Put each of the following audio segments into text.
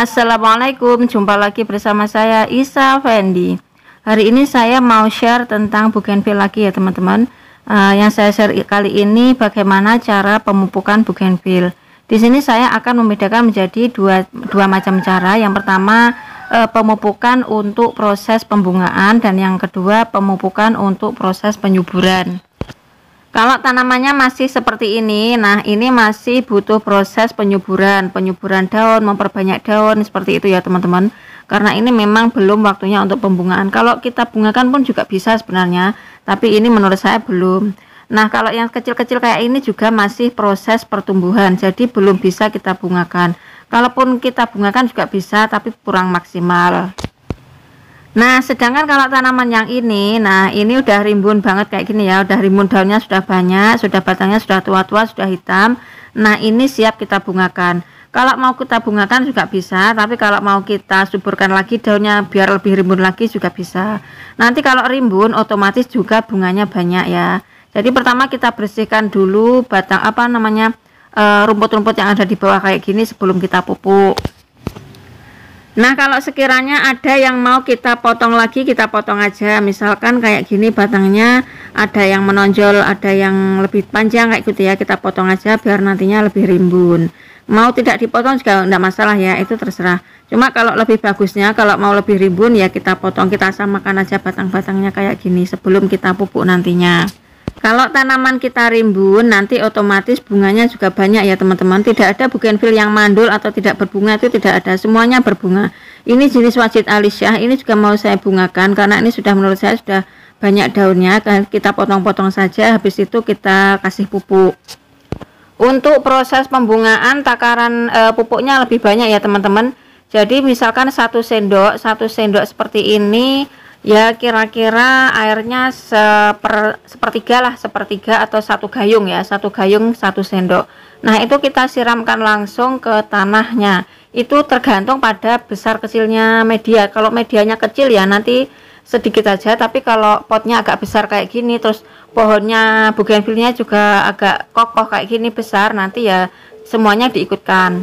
Assalamualaikum, jumpa lagi bersama saya Isa Fendi. Hari ini saya mau share tentang bougainville lagi ya teman-teman. Uh, yang saya share kali ini bagaimana cara pemupukan bougainville. Di sini saya akan membedakan menjadi dua, dua macam cara. Yang pertama uh, pemupukan untuk proses pembungaan dan yang kedua pemupukan untuk proses penyuburan. Kalau tanamannya masih seperti ini, nah ini masih butuh proses penyuburan, penyuburan daun, memperbanyak daun seperti itu ya teman-teman. Karena ini memang belum waktunya untuk pembungaan. Kalau kita bungakan pun juga bisa sebenarnya, tapi ini menurut saya belum. Nah kalau yang kecil-kecil kayak ini juga masih proses pertumbuhan, jadi belum bisa kita bungakan. Kalaupun kita bungakan juga bisa, tapi kurang maksimal. Nah, sedangkan kalau tanaman yang ini, nah ini udah rimbun banget kayak gini ya, udah rimbun daunnya sudah banyak, sudah batangnya sudah tua-tua, sudah hitam. Nah, ini siap kita bungakan. Kalau mau kita bungakan juga bisa, tapi kalau mau kita suburkan lagi daunnya biar lebih rimbun lagi juga bisa. Nanti kalau rimbun otomatis juga bunganya banyak ya. Jadi pertama kita bersihkan dulu batang apa namanya eh, rumput-rumput yang ada di bawah kayak gini sebelum kita pupuk. Nah kalau sekiranya ada yang mau kita potong lagi kita potong aja misalkan kayak gini batangnya ada yang menonjol ada yang lebih panjang kayak gitu ya kita potong aja biar nantinya lebih rimbun mau tidak dipotong juga tidak masalah ya itu terserah cuma kalau lebih bagusnya kalau mau lebih rimbun ya kita potong kita samakan aja batang-batangnya kayak gini sebelum kita pupuk nantinya kalau tanaman kita rimbun, nanti otomatis bunganya juga banyak ya teman-teman. Tidak ada bougainville yang mandul atau tidak berbunga itu tidak ada. Semuanya berbunga. Ini jenis wajit alisya. Ini juga mau saya bungakan karena ini sudah menurut saya sudah banyak daunnya. Kan kita potong-potong saja. Habis itu kita kasih pupuk. Untuk proses pembungaan takaran e, pupuknya lebih banyak ya teman-teman. Jadi misalkan satu sendok, satu sendok seperti ini ya kira-kira airnya seper, sepertiga lah sepertiga atau satu gayung ya satu gayung satu sendok nah itu kita siramkan langsung ke tanahnya itu tergantung pada besar kecilnya media kalau medianya kecil ya nanti sedikit aja tapi kalau potnya agak besar kayak gini terus pohonnya bugenvilnya juga agak kokoh kayak gini besar nanti ya semuanya diikutkan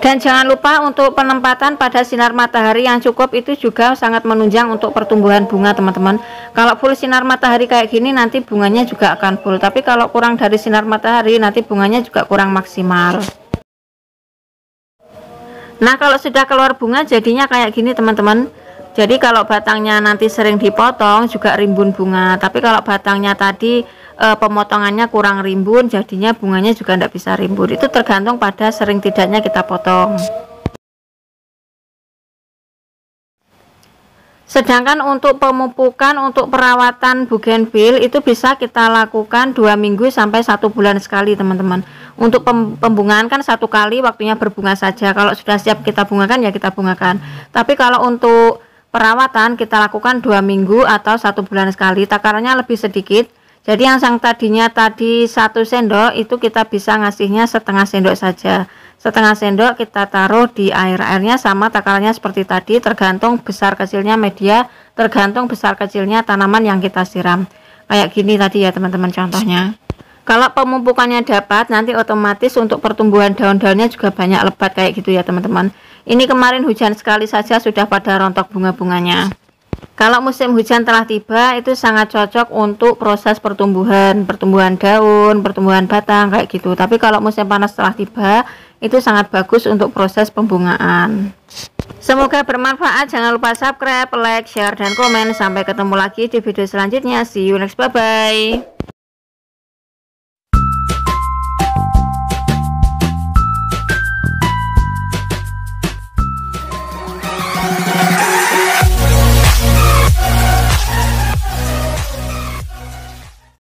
dan jangan lupa untuk penempatan pada sinar matahari yang cukup itu juga sangat menunjang untuk pertumbuhan bunga teman-teman. Kalau full sinar matahari kayak gini nanti bunganya juga akan full. Tapi kalau kurang dari sinar matahari nanti bunganya juga kurang maksimal. Nah kalau sudah keluar bunga jadinya kayak gini teman-teman. Jadi kalau batangnya nanti sering dipotong juga rimbun bunga. Tapi kalau batangnya tadi e, pemotongannya kurang rimbun jadinya bunganya juga tidak bisa rimbun itu tergantung pada sering tidaknya kita potong Sedangkan untuk pemupukan untuk perawatan bougainville itu bisa kita lakukan dua minggu sampai satu bulan sekali teman-teman. Untuk pembungaan kan satu kali waktunya berbunga saja. Kalau sudah siap kita bungakan ya kita bungakan. Tapi kalau untuk perawatan kita lakukan dua minggu atau satu bulan sekali. Takarannya lebih sedikit jadi yang sang tadinya tadi satu sendok itu kita bisa ngasihnya setengah sendok saja setengah sendok kita taruh di air airnya sama takarannya seperti tadi tergantung besar kecilnya media tergantung besar kecilnya tanaman yang kita siram kayak gini tadi ya teman-teman contohnya kalau pemupukannya dapat nanti otomatis untuk pertumbuhan daun-daunnya juga banyak lebat kayak gitu ya teman-teman ini kemarin hujan sekali saja sudah pada rontok bunga-bunganya kalau musim hujan telah tiba, itu sangat cocok untuk proses pertumbuhan, pertumbuhan daun, pertumbuhan batang kayak gitu. Tapi kalau musim panas telah tiba, itu sangat bagus untuk proses pembungaan. Semoga bermanfaat. Jangan lupa subscribe, like, share, dan komen. Sampai ketemu lagi di video selanjutnya. See you next. Bye bye.